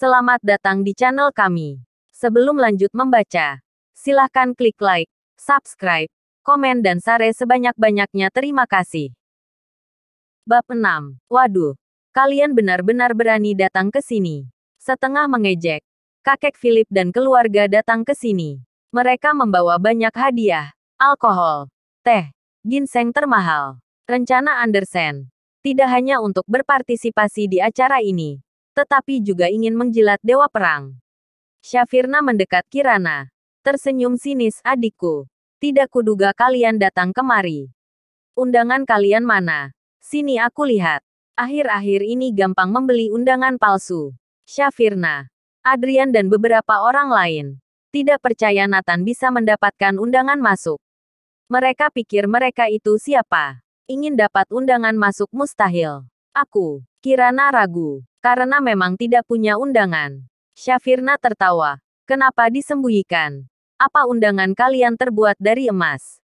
Selamat datang di channel kami. Sebelum lanjut membaca, silahkan klik like, subscribe, komen dan share sebanyak-banyaknya. Terima kasih. Bab 6. Waduh, kalian benar-benar berani datang ke sini. Setengah mengejek, kakek Philip dan keluarga datang ke sini. Mereka membawa banyak hadiah, alkohol, teh, ginseng termahal. Rencana Andersen, tidak hanya untuk berpartisipasi di acara ini, tetapi juga ingin menjilat dewa perang. Syafirna mendekat Kirana. Tersenyum sinis, adikku. Tidak kuduga kalian datang kemari. Undangan kalian mana? Sini aku lihat. Akhir-akhir ini gampang membeli undangan palsu. Syafirna, Adrian dan beberapa orang lain. Tidak percaya Nathan bisa mendapatkan undangan masuk. Mereka pikir mereka itu siapa. Ingin dapat undangan masuk mustahil. Aku, Kirana ragu, karena memang tidak punya undangan. Syafirna tertawa. Kenapa disembunyikan? Apa undangan kalian terbuat dari emas?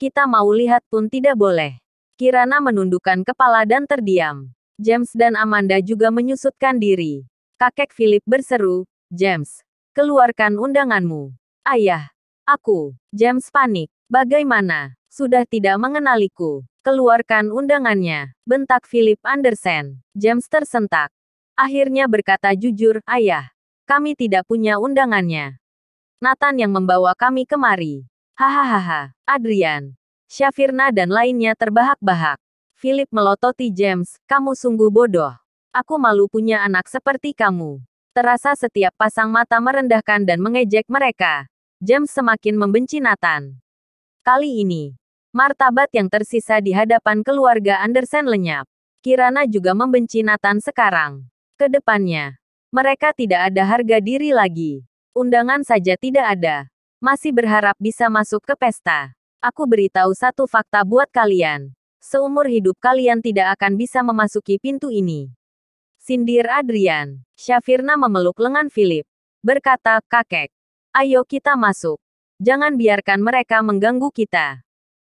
Kita mau lihat pun tidak boleh. Kirana menundukkan kepala dan terdiam. James dan Amanda juga menyusutkan diri. Kakek Philip berseru, James, keluarkan undanganmu. Ayah, aku, James panik. Bagaimana? Sudah tidak mengenaliku. Keluarkan undangannya, bentak Philip Andersen. James tersentak. Akhirnya berkata jujur, ayah. Kami tidak punya undangannya. Nathan yang membawa kami kemari. Hahaha, Adrian, Syafirna dan lainnya terbahak-bahak. Philip melototi James, kamu sungguh bodoh. Aku malu punya anak seperti kamu terasa setiap pasang mata merendahkan dan mengejek mereka. James semakin membenci Nathan kali ini. Martabat yang tersisa di hadapan keluarga Andersen lenyap. Kirana juga membenci Nathan sekarang. Kedepannya, mereka tidak ada harga diri lagi. Undangan saja tidak ada. Masih berharap bisa masuk ke pesta. Aku beritahu satu fakta buat kalian. Seumur hidup kalian tidak akan bisa memasuki pintu ini. Sindir Adrian. Syafirna memeluk lengan Philip. Berkata, kakek. Ayo kita masuk. Jangan biarkan mereka mengganggu kita.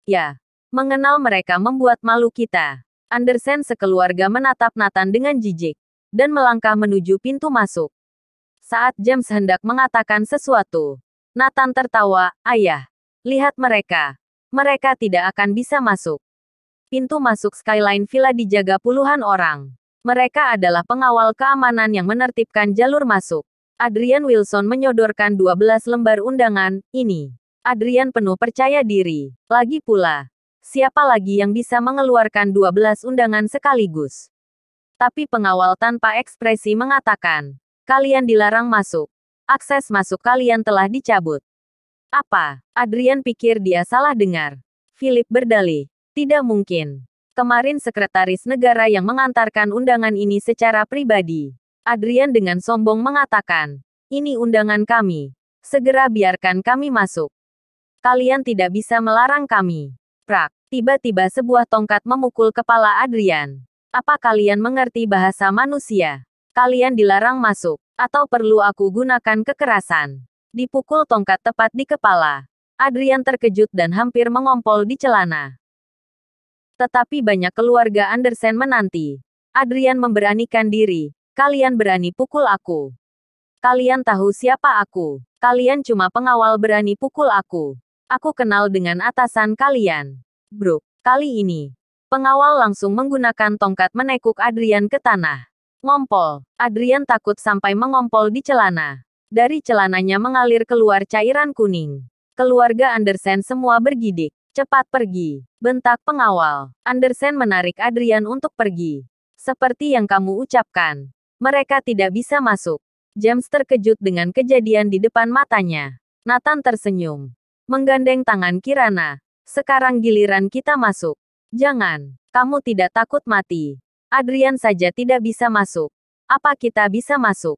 Ya, mengenal mereka membuat malu kita. Andersen sekeluarga menatap Nathan dengan jijik dan melangkah menuju pintu masuk. Saat James hendak mengatakan sesuatu, Nathan tertawa, "Ayah, lihat mereka. Mereka tidak akan bisa masuk." Pintu masuk skyline villa dijaga puluhan orang. Mereka adalah pengawal keamanan yang menertibkan jalur masuk. Adrian Wilson menyodorkan 12 lembar undangan, ini. Adrian penuh percaya diri. Lagi pula, siapa lagi yang bisa mengeluarkan 12 undangan sekaligus? Tapi pengawal tanpa ekspresi mengatakan, kalian dilarang masuk. Akses masuk kalian telah dicabut. Apa? Adrian pikir dia salah dengar. Philip berdalih, tidak mungkin. Kemarin sekretaris negara yang mengantarkan undangan ini secara pribadi. Adrian dengan sombong mengatakan, ini undangan kami. Segera biarkan kami masuk. Kalian tidak bisa melarang kami. Prak, tiba-tiba sebuah tongkat memukul kepala Adrian. Apa kalian mengerti bahasa manusia? Kalian dilarang masuk, atau perlu aku gunakan kekerasan? Dipukul tongkat tepat di kepala. Adrian terkejut dan hampir mengompol di celana. Tetapi banyak keluarga Andersen menanti. Adrian memberanikan diri, Kalian berani pukul aku. Kalian tahu siapa aku. Kalian cuma pengawal berani pukul aku. Aku kenal dengan atasan kalian. Bro, kali ini, pengawal langsung menggunakan tongkat menekuk Adrian ke tanah. Ngompol, Adrian takut sampai mengompol di celana. Dari celananya mengalir keluar cairan kuning. Keluarga Andersen semua bergidik. Cepat pergi, bentak pengawal. Andersen menarik Adrian untuk pergi. Seperti yang kamu ucapkan, mereka tidak bisa masuk. James terkejut dengan kejadian di depan matanya. Nathan tersenyum. Menggandeng tangan Kirana. Sekarang giliran kita masuk. Jangan. Kamu tidak takut mati. Adrian saja tidak bisa masuk. Apa kita bisa masuk?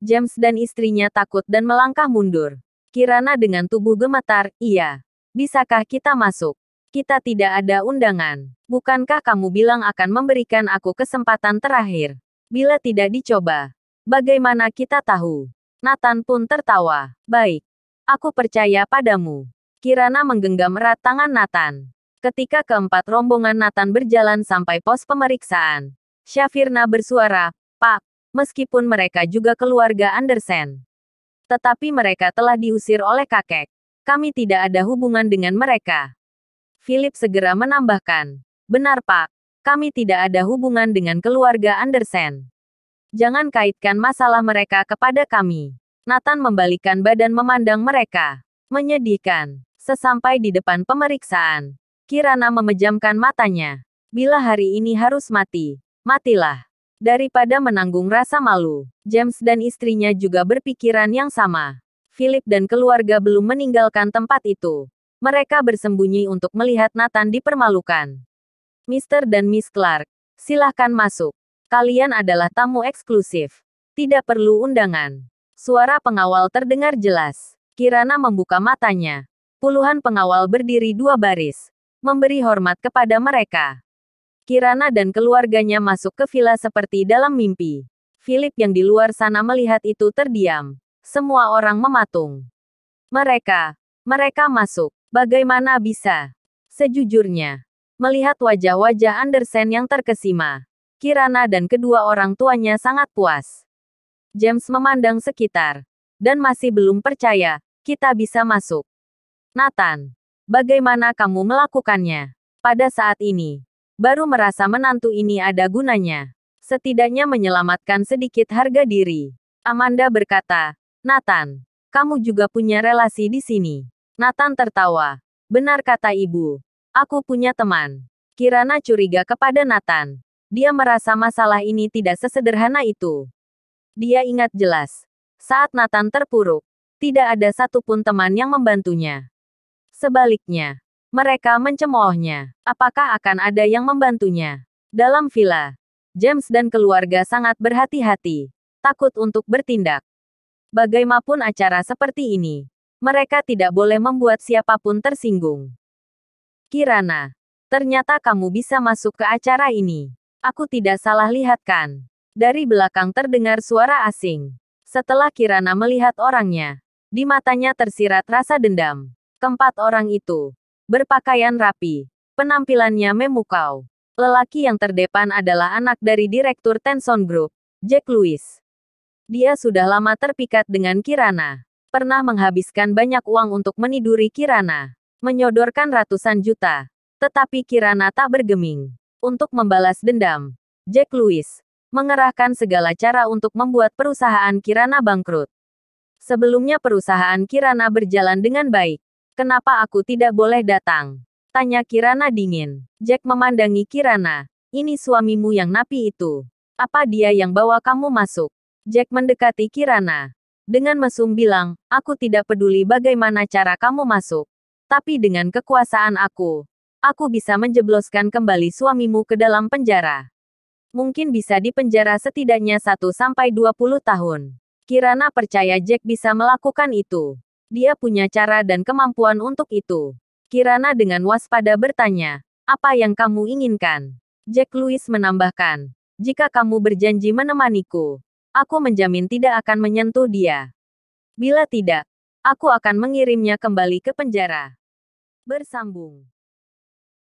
James dan istrinya takut dan melangkah mundur. Kirana dengan tubuh gemetar, iya. Bisakah kita masuk? Kita tidak ada undangan. Bukankah kamu bilang akan memberikan aku kesempatan terakhir? Bila tidak dicoba, bagaimana kita tahu? Nathan pun tertawa. Baik, aku percaya padamu. Kirana menggenggam erat tangan Nathan. Ketika keempat rombongan Nathan berjalan sampai pos pemeriksaan, Syafirna bersuara, Pak, meskipun mereka juga keluarga Andersen. Tetapi mereka telah diusir oleh kakek. Kami tidak ada hubungan dengan mereka. Philip segera menambahkan, Benar Pak, kami tidak ada hubungan dengan keluarga Andersen. Jangan kaitkan masalah mereka kepada kami. Nathan membalikkan badan memandang mereka. Menyedihkan. Sesampai di depan pemeriksaan, Kirana memejamkan matanya. Bila hari ini harus mati, matilah. Daripada menanggung rasa malu, James dan istrinya juga berpikiran yang sama. Philip dan keluarga belum meninggalkan tempat itu. Mereka bersembunyi untuk melihat Nathan dipermalukan. Mr. dan Miss Clark, silahkan masuk. Kalian adalah tamu eksklusif. Tidak perlu undangan. Suara pengawal terdengar jelas. Kirana membuka matanya. Puluhan pengawal berdiri dua baris, memberi hormat kepada mereka. Kirana dan keluarganya masuk ke villa seperti dalam mimpi. Philip yang di luar sana melihat itu terdiam. Semua orang mematung. Mereka, mereka masuk. Bagaimana bisa? Sejujurnya, Melihat wajah-wajah Andersen yang terkesima, Kirana dan kedua orang tuanya sangat puas. James memandang sekitar dan masih belum percaya kita bisa masuk. Nathan, bagaimana kamu melakukannya? Pada saat ini, baru merasa menantu ini ada gunanya. Setidaknya menyelamatkan sedikit harga diri. Amanda berkata, Nathan, kamu juga punya relasi di sini. Nathan tertawa. Benar kata ibu, Aku punya teman. Kirana curiga kepada Nathan. Dia merasa masalah ini tidak sesederhana itu. Dia ingat jelas. Saat Nathan terpuruk, tidak ada satupun teman yang membantunya. Sebaliknya, mereka mencemoohnya. Apakah akan ada yang membantunya? Dalam villa, James dan keluarga sangat berhati-hati, takut untuk bertindak. Bagaimanapun acara seperti ini, mereka tidak boleh membuat siapapun tersinggung. Kirana, ternyata kamu bisa masuk ke acara ini. Aku tidak salah lihat kan? Dari belakang terdengar suara asing. Setelah Kirana melihat orangnya, di matanya tersirat rasa dendam. Keempat orang itu berpakaian rapi, penampilannya memukau. Lelaki yang terdepan adalah anak dari direktur Tenson Group, Jack Lewis. Dia sudah lama terpikat dengan Kirana, pernah menghabiskan banyak uang untuk meniduri Kirana menyodorkan ratusan juta. Tetapi Kirana tak bergeming. Untuk membalas dendam, Jack Lewis mengerahkan segala cara untuk membuat perusahaan Kirana bangkrut. Sebelumnya perusahaan Kirana berjalan dengan baik. Kenapa aku tidak boleh datang? Tanya Kirana dingin. Jack memandangi Kirana. Ini suamimu yang napi itu. Apa dia yang bawa kamu masuk? Jack mendekati Kirana. Dengan mesum bilang, aku tidak peduli bagaimana cara kamu masuk tapi dengan kekuasaan aku, aku bisa menjebloskan kembali suamimu ke dalam penjara. Mungkin bisa dipenjara setidaknya 1-20 tahun. Kirana percaya Jack bisa melakukan itu. Dia punya cara dan kemampuan untuk itu. Kirana dengan waspada bertanya, apa yang kamu inginkan? Jack Lewis menambahkan, jika kamu berjanji menemaniku, aku menjamin tidak akan menyentuh dia. Bila tidak, aku akan mengirimnya kembali ke penjara. Bersambung